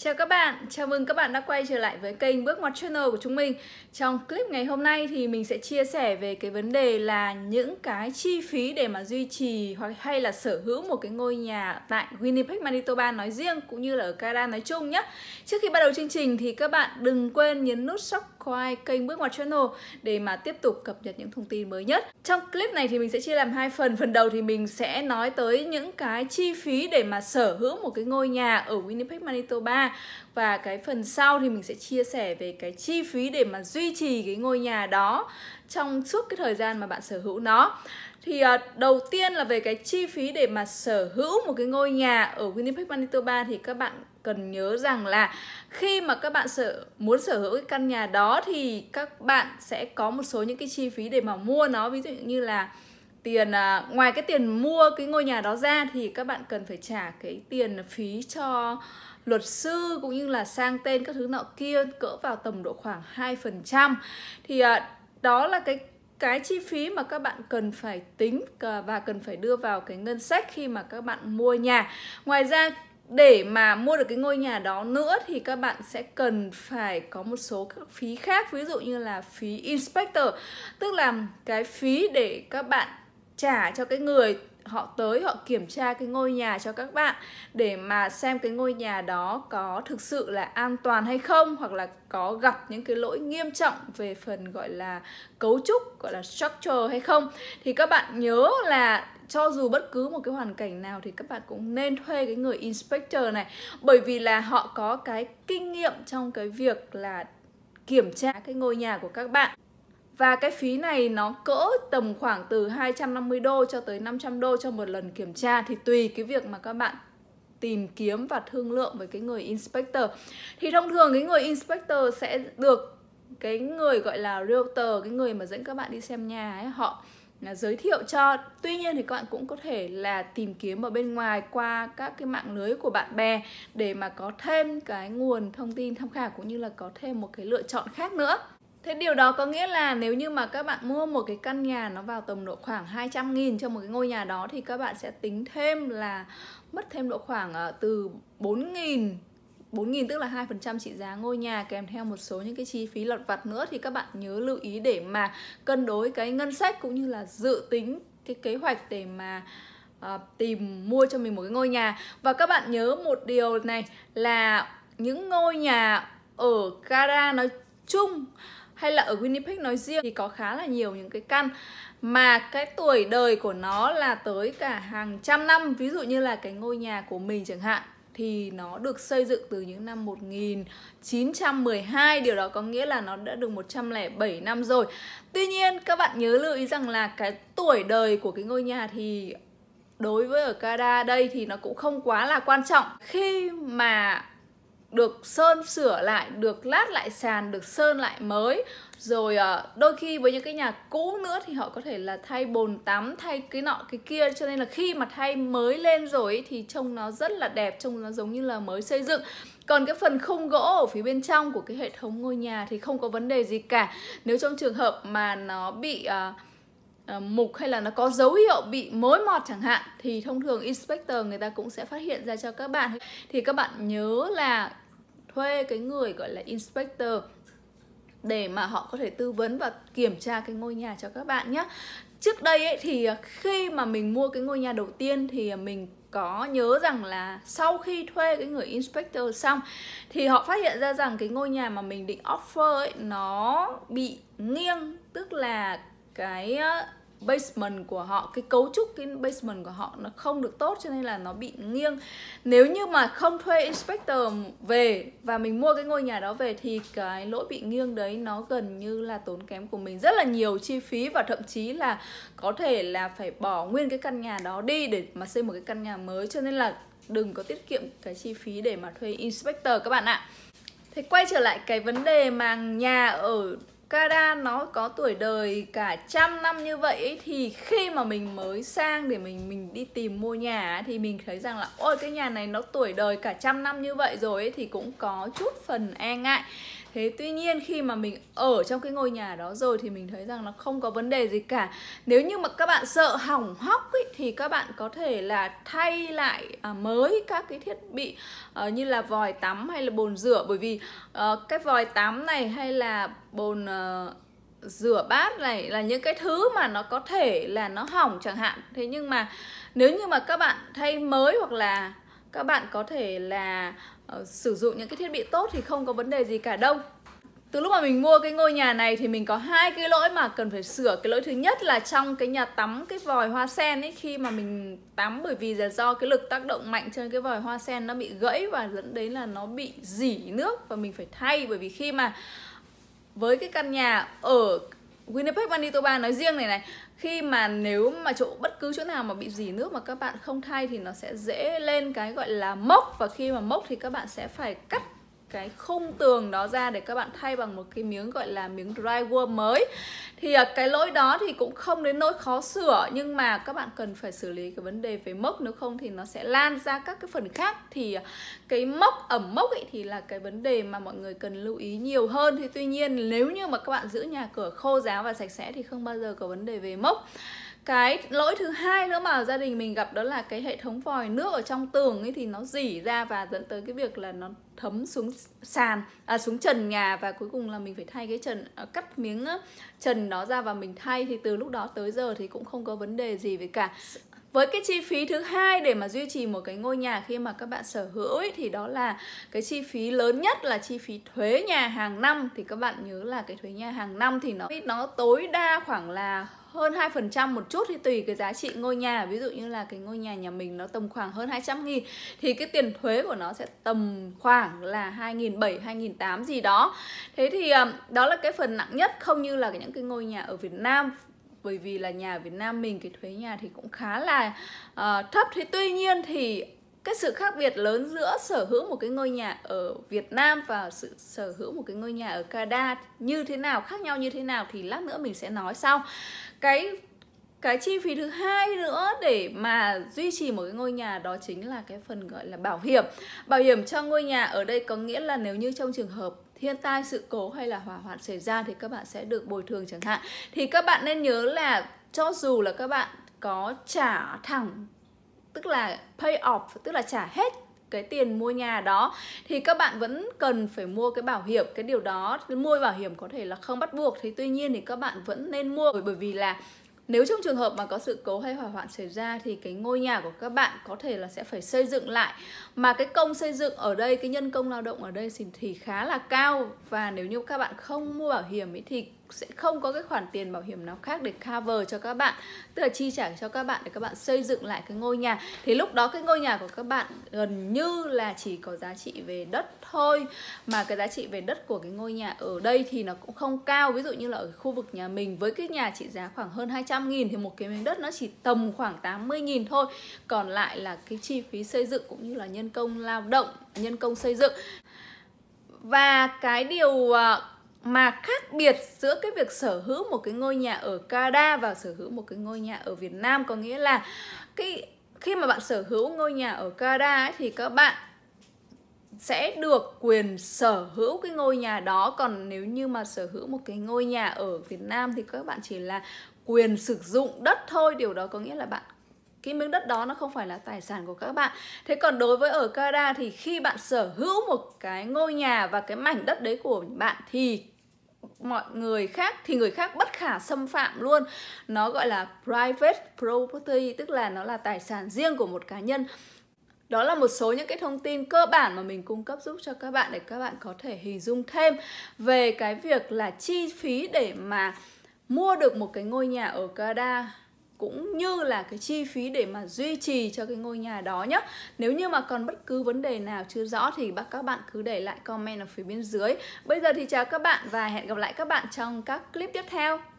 Chào các bạn, chào mừng các bạn đã quay trở lại với kênh Bước Ngoặt Channel của chúng mình Trong clip ngày hôm nay thì mình sẽ chia sẻ về cái vấn đề là những cái chi phí để mà duy trì hoặc hay là sở hữu một cái ngôi nhà tại Winnipeg, Manitoba nói riêng cũng như là ở Canada nói chung nhé Trước khi bắt đầu chương trình thì các bạn đừng quên nhấn nút subscribe subscribe kênh Bước Ngoặt Channel để mà tiếp tục cập nhật những thông tin mới nhất. Trong clip này thì mình sẽ chia làm hai phần. Phần đầu thì mình sẽ nói tới những cái chi phí để mà sở hữu một cái ngôi nhà ở Winnipeg, Manitoba và cái phần sau thì mình sẽ chia sẻ về cái chi phí để mà duy trì cái ngôi nhà đó trong suốt cái thời gian mà bạn sở hữu nó thì uh, đầu tiên là về cái chi phí để mà sở hữu một cái ngôi nhà ở Winnipeg, Manitoba thì các bạn cần nhớ rằng là khi mà các bạn sở muốn sở hữu cái căn nhà đó thì các bạn sẽ có một số những cái chi phí để mà mua nó ví dụ như là tiền à, ngoài cái tiền mua cái ngôi nhà đó ra thì các bạn cần phải trả cái tiền phí cho luật sư cũng như là sang tên các thứ nọ kia cỡ vào tầm độ khoảng 2%. Thì à, đó là cái cái chi phí mà các bạn cần phải tính và cần phải đưa vào cái ngân sách khi mà các bạn mua nhà. Ngoài ra để mà mua được cái ngôi nhà đó nữa thì các bạn sẽ cần phải có một số các phí khác ví dụ như là phí inspector tức là cái phí để các bạn trả cho cái người họ tới họ kiểm tra cái ngôi nhà cho các bạn để mà xem cái ngôi nhà đó có thực sự là an toàn hay không hoặc là có gặp những cái lỗi nghiêm trọng về phần gọi là cấu trúc gọi là structure hay không thì các bạn nhớ là cho dù bất cứ một cái hoàn cảnh nào thì các bạn cũng nên thuê cái người inspector này bởi vì là họ có cái kinh nghiệm trong cái việc là kiểm tra cái ngôi nhà của các bạn và cái phí này nó cỡ tầm khoảng từ 250 đô cho tới 500 đô cho một lần kiểm tra thì tùy cái việc mà các bạn tìm kiếm và thương lượng với cái người inspector. Thì thông thường cái người inspector sẽ được cái người gọi là realtor, cái người mà dẫn các bạn đi xem nhà ấy, họ là giới thiệu cho tuy nhiên thì các bạn cũng có thể là tìm kiếm ở bên ngoài qua các cái mạng lưới của bạn bè để mà có thêm cái nguồn thông tin tham khảo cũng như là có thêm một cái lựa chọn khác nữa Thế điều đó có nghĩa là nếu như mà các bạn mua một cái căn nhà nó vào tầm độ khoảng 200 nghìn cho một cái ngôi nhà đó thì các bạn sẽ tính thêm là mất thêm độ khoảng ờ, từ 4 nghìn 4 nghìn tức là 2% trị giá ngôi nhà kèm theo một số những cái chi phí lặt vặt nữa thì các bạn nhớ lưu ý để mà cân đối cái ngân sách cũng như là dự tính cái kế hoạch để mà uh, tìm mua cho mình một cái ngôi nhà và các bạn nhớ một điều này là những ngôi nhà ở Cara nói chung hay là ở Winnipeg nói riêng thì có khá là nhiều những cái căn mà cái tuổi đời của nó là tới cả hàng trăm năm ví dụ như là cái ngôi nhà của mình chẳng hạn thì nó được xây dựng từ những năm 1912 Điều đó có nghĩa là nó đã được 107 năm rồi Tuy nhiên các bạn nhớ lưu ý rằng là cái tuổi đời của cái ngôi nhà thì đối với ở Canada đây thì nó cũng không quá là quan trọng Khi mà được sơn sửa lại được lát lại sàn được sơn lại mới rồi ờ, đôi khi với những cái nhà cũ nữa thì họ có thể là thay bồn tắm thay cái nọ cái kia cho nên là khi mà thay mới lên rồi thì trông nó rất là đẹp trông nó giống như là mới xây dựng còn cái phần khung gỗ ở phía bên trong của cái hệ thống ngôi nhà thì không có vấn đề gì cả nếu trong trường hợp mà nó bị uh, Ờ, mục hay là nó có dấu hiệu bị mối mọt chẳng hạn thì thông thường inspector người ta cũng sẽ phát hiện ra cho các bạn thì các bạn nhớ là thuê cái người gọi là inspector để mà họ có thể tư vấn và kiểm tra cái ngôi nhà cho các bạn nhé trước đây ấy, thì khi mà mình mua cái ngôi nhà đầu tiên thì mình có nhớ rằng là sau khi thuê cái người inspector xong thì họ phát hiện ra rằng cái ngôi nhà mà mình định offer ấy nó bị nghiêng tức là cái basement của họ cái cấu trúc cái basement của họ nó không được tốt cho nên là nó bị nghiêng nếu như mà không thuê inspector về và mình mua cái ngôi nhà đó về thì cái lỗi bị nghiêng đấy nó gần như là tốn kém của mình rất là nhiều chi phí và thậm chí là có thể là phải bỏ nguyên cái căn nhà đó đi để mà xây một cái căn nhà mới cho nên là đừng có tiết kiệm cái chi phí để mà thuê inspector các bạn ạ. Thế quay trở lại cái vấn đề mà nhà ở Cara nó có tuổi đời cả trăm năm như vậy ấy, thì khi mà mình mới sang để mình mình đi tìm mua nhà ấy, thì mình thấy rằng là ôi cái nhà này nó tuổi đời cả trăm năm như vậy rồi ấy, thì cũng có chút phần e ngại thế tuy nhiên khi mà mình ở trong cái ngôi nhà đó rồi thì mình thấy rằng nó không có vấn đề gì cả nếu như mà các bạn sợ hỏng hóc ý, thì các bạn có thể là thay lại à, mới các cái thiết bị à, như là vòi tắm hay là bồn rửa bởi vì à, cái vòi tắm này hay là bồn à, Ờ, rửa bát này là những cái thứ mà nó có thể là nó hỏng chẳng hạn thế nhưng mà nếu như mà các bạn thay mới hoặc là các bạn có thể là uh, sử dụng những cái thiết bị tốt thì không có vấn đề gì cả đâu từ lúc mà mình mua cái ngôi nhà này thì mình có hai cái lỗi mà cần phải sửa cái lỗi thứ nhất là trong cái nhà tắm cái vòi hoa sen ấy khi mà mình tắm bởi vì là do cái lực tác động mạnh trên cái vòi hoa sen nó bị gãy và dẫn đến là nó bị dỉ nước và mình phải thay bởi vì khi mà với cái căn nhà ở Winnipeg, Manitoba nói riêng này này khi mà nếu mà chỗ bất cứ chỗ nào mà bị dỉ nước mà các bạn không thay thì nó sẽ dễ lên cái gọi là mốc và khi mà mốc thì các bạn sẽ phải cắt cái khung tường đó ra để các bạn thay bằng một cái miếng gọi là miếng drywall mới thì à, cái lỗi đó thì cũng không đến nỗi khó sửa nhưng mà các bạn cần phải xử lý cái vấn đề về mốc nếu không thì nó sẽ lan ra các cái phần khác thì à, cái mốc ẩm mốc ấy thì là cái vấn đề mà mọi người cần lưu ý nhiều hơn thì tuy nhiên nếu như mà các bạn giữ nhà cửa khô ráo và sạch sẽ thì không bao giờ có vấn đề về mốc cái lỗi thứ hai nữa mà gia đình mình gặp đó là cái hệ thống vòi nước ở trong tường ấy thì nó dỉ ra và dẫn tới cái việc là nó thấm xuống sàn à, xuống trần nhà và cuối cùng là mình phải thay cái trần à, cắt miếng trần đó ra và mình thay thì từ lúc đó tới giờ thì cũng không có vấn đề gì với cả với cái chi phí thứ hai để mà duy trì một cái ngôi nhà khi mà các bạn sở hữu ấy, thì đó là cái chi phí lớn nhất là chi phí thuế nhà hàng năm thì các bạn nhớ là cái thuế nhà hàng năm thì nó nó tối đa khoảng là hơn 2% một chút thì tùy cái giá trị ngôi nhà ví dụ như là cái ngôi nhà nhà mình nó tầm khoảng hơn 200 nghìn thì cái tiền thuế của nó sẽ tầm khoảng là 2.700 2.800 gì đó thế thì ờ, đó là cái phần nặng nhất không như là những cái ngôi nhà ở Việt Nam bởi vì là nhà Việt Nam mình cái thuế nhà thì cũng khá là uh, thấp thế tuy nhiên thì cái sự khác biệt lớn giữa sở hữu một cái ngôi nhà ở Việt Nam và sự sở hữu một cái ngôi nhà ở Canada như thế nào khác nhau như thế nào thì lát nữa mình sẽ nói sau cái cái chi phí thứ hai nữa để mà duy trì một cái ngôi nhà đó chính là cái phần gọi là bảo hiểm bảo hiểm cho ngôi nhà ở đây có nghĩa là nếu như trong trường hợp thiên tai sự cố hay là hỏa hoạn xảy ra thì các bạn sẽ được bồi thường chẳng hạn thì các bạn nên nhớ là cho dù là các bạn có trả thẳng tức là pay off tức là trả hết cái tiền mua nhà đó thì các bạn vẫn cần phải mua cái bảo hiểm cái điều đó mua bảo hiểm có thể là không bắt buộc thì tuy nhiên thì các bạn vẫn nên mua bởi vì là nếu trong trường hợp mà có sự cố hay hỏa hoạn xảy ra thì cái ngôi nhà của các bạn có thể là sẽ phải xây dựng lại mà cái công xây dựng ở đây cái nhân công lao động ở đây thì khá là cao và nếu như các bạn không mua bảo hiểm ấy thì sẽ không có cái khoản tiền bảo hiểm nào khác để cover cho các bạn tức là chi trả cho các bạn để các bạn xây dựng lại cái ngôi nhà thì lúc đó cái ngôi nhà của các bạn gần như là chỉ có giá trị về đất thôi mà cái giá trị về đất của cái ngôi nhà ở đây thì nó cũng không cao ví dụ như là ở khu vực nhà mình với cái nhà trị giá khoảng hơn 200 nghìn thì một cái miếng đất nó chỉ tầm khoảng 80 nghìn thôi còn lại là cái chi phí xây dựng cũng như là nhân công lao động nhân công xây dựng và cái điều à, mà khác biệt giữa cái việc sở hữu một cái ngôi nhà ở Canada và sở hữu một cái ngôi nhà ở Việt Nam có nghĩa là cái khi mà bạn sở hữu ngôi nhà ở Canada ấy, thì các bạn sẽ được quyền sở hữu cái ngôi nhà đó còn nếu như mà sở hữu một cái ngôi nhà ở Việt Nam thì các bạn chỉ là quyền sử dụng đất thôi điều đó có nghĩa là bạn cái miếng đất đó nó không phải là tài sản của các bạn thế còn đối với ở Canada thì khi bạn sở hữu một cái ngôi nhà và cái mảnh đất đấy của bạn thì mọi người khác thì người khác bất khả xâm phạm luôn nó gọi là private property tức là nó là tài sản riêng của một cá nhân đó là một số những cái thông tin cơ bản mà mình cung cấp giúp cho các bạn để các bạn có thể hình dung thêm về cái việc là chi phí để mà mua được một cái ngôi nhà ở Canada cũng như là cái chi phí để mà duy trì cho cái ngôi nhà đó nhé nếu như mà còn bất cứ vấn đề nào chưa rõ thì các bạn cứ để lại comment ở phía bên dưới bây giờ thì chào các bạn và hẹn gặp lại các bạn trong các clip tiếp theo